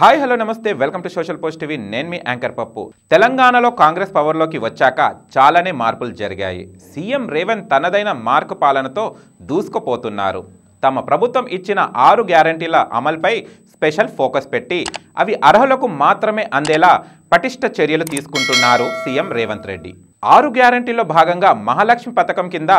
hi hello నమస్తే welcome to social post TV నేను మీ యాంకర్ పప్పు తెలంగాణలో కాంగ్రెస్ పవర్లోకి వచ్చాక చాలానే మార్పులు జరిగాయి సీఎం రేవంత్ తనదైన మార్కు పాలనతో దూసుకుపోతున్నారు తమ ప్రభుత్వం ఇచ్చిన ఆరు గ్యారంటీల అమలుపై స్పెషల్ ఫోకస్ పెట్టి అవి అర్హులకు మాత్రమే అందేలా పటిష్ట చర్యలు తీసుకుంటున్నారు సీఎం రేవంత్ రెడ్డి ఆరు గ్యారంటీలో భాగంగా మహాలక్ష్మి పథకం కింద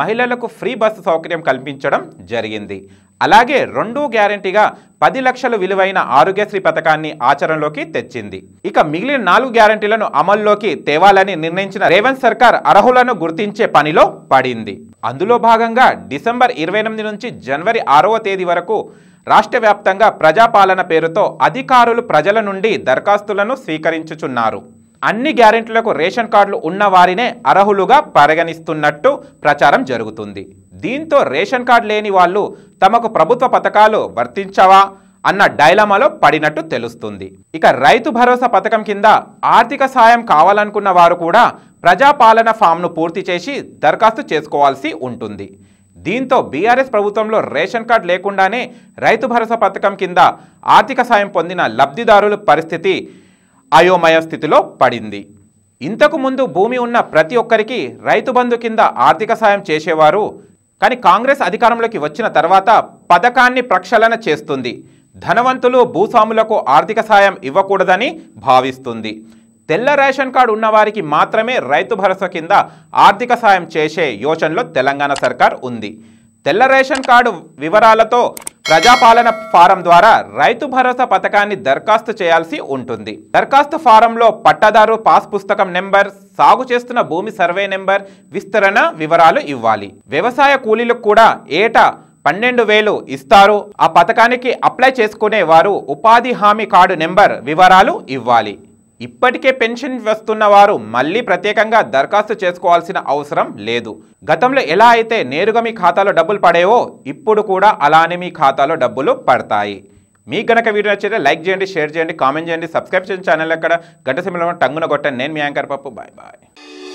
మహిళలకు ఫ్రీ బస్సు సౌకర్యం కల్పించడం జరిగింది అలాగే రెండూ గ్యారంటీగా పది లక్షలు విలువైన ఆరోగ్యశ్రీ పథకాన్ని ఆచరణలోకి తెచ్చింది ఇక మిగిలిన నాలుగు గ్యారంటీలను అమల్లోకి తేవాలని నిర్ణయించిన రేవంత్ సర్కార్ అర్హులను గుర్తించే పనిలో పడింది అందులో భాగంగా డిసెంబర్ ఇరవై ఎనిమిది నుంచి జనవరి ఆరవ తేదీ వరకు రాష్ట్ర వ్యాప్తంగా ప్రజాపాలన పేరుతో అధికారులు ప్రజల నుండి దరఖాస్తులను స్వీకరించుచున్నారు అన్ని గ్యారెంటీలకు రేషన్ కార్డులు ఉన్న వారినే అర్హులుగా పరిగణిస్తున్నట్టు ప్రచారం జరుగుతుంది దీంతో రేషన్ కార్డు లేని వాళ్ళు తమకు ప్రభుత్వ పథకాలు వర్తించవా అన్న డైలమాలో పడినట్టు తెలుస్తుంది ఇక రైతు భరోసా పథకం కింద ఆర్థిక సాయం కావాలనుకున్న వారు కూడా ప్రజాపాలన ఫామ్ను పూర్తి చేసి దరఖాస్తు చేసుకోవాల్సి ఉంటుంది దీంతో బీఆర్ఎస్ ప్రభుత్వంలో రేషన్ కార్డు లేకుండానే రైతు భరోసా పథకం కింద ఆర్థిక సాయం పొందిన లబ్ధిదారుల పరిస్థితి అయోమయ స్థితిలో పడింది ఇంతకుముందు భూమి ఉన్న ప్రతి ఒక్కరికి రైతు బంధు కింద ఆర్థిక సాయం చేసేవారు కానీ కాంగ్రెస్ అధికారంలోకి వచ్చిన తర్వాత పథకాన్ని ప్రక్షాళన చేస్తుంది ధనవంతులు భూస్వాములకు ఆర్థిక సాయం ఇవ్వకూడదని భావిస్తుంది తెల్ల రేషన్ కార్డు ఉన్నవారికి మాత్రమే రైతు భరోసా కింద ఆర్థిక సాయం చేసే యోచనలో తెలంగాణ సర్కార్ ఉంది తెల్ల రేషన్ కార్డు వివరాలతో ప్రజాపాలన ఫారం ద్వారా రైతు భరోసా పథకాన్ని దరఖాస్తు చేయాల్సి ఉంటుంది దరఖాస్తు ఫారంలో పట్టాదారు పాస్ పుస్తకం నెంబర్ సాగు చేస్తున్న భూమి సర్వే నెంబర్ విస్తరణ వివరాలు ఇవ్వాలి వ్యవసాయ కూలీలకు కూడా ఏటా పన్నెండు వేలు ఇస్తారు ఆ పథకానికి అప్లై చేసుకునే వారు ఉపాధి హామీ కార్డు నెంబర్ వివరాలు ఇవ్వాలి ఇప్పటికే పెన్షన్ వస్తున్న వారు మళ్ళీ ప్రత్యేకంగా దరఖాస్తు చేసుకోవాల్సిన అవసరం లేదు గతంలో ఎలా అయితే నేరుగా మీ ఖాతాలో డబ్బులు పడేవో ఇప్పుడు కూడా అలానే మీ ఖాతాలో డబ్బులు పడతాయి మీకు గనక వీడియో నచ్చితే లైక్ చేయండి షేర్ చేయండి కామెంట్ చేయండి సబ్స్క్రైబ్ చేయండి ఛానల్ ఎక్కడ గంట సమయంలో టంగున కొట్టండి నేను మీ యాంకర్ పప్పు బాయ్ బాయ్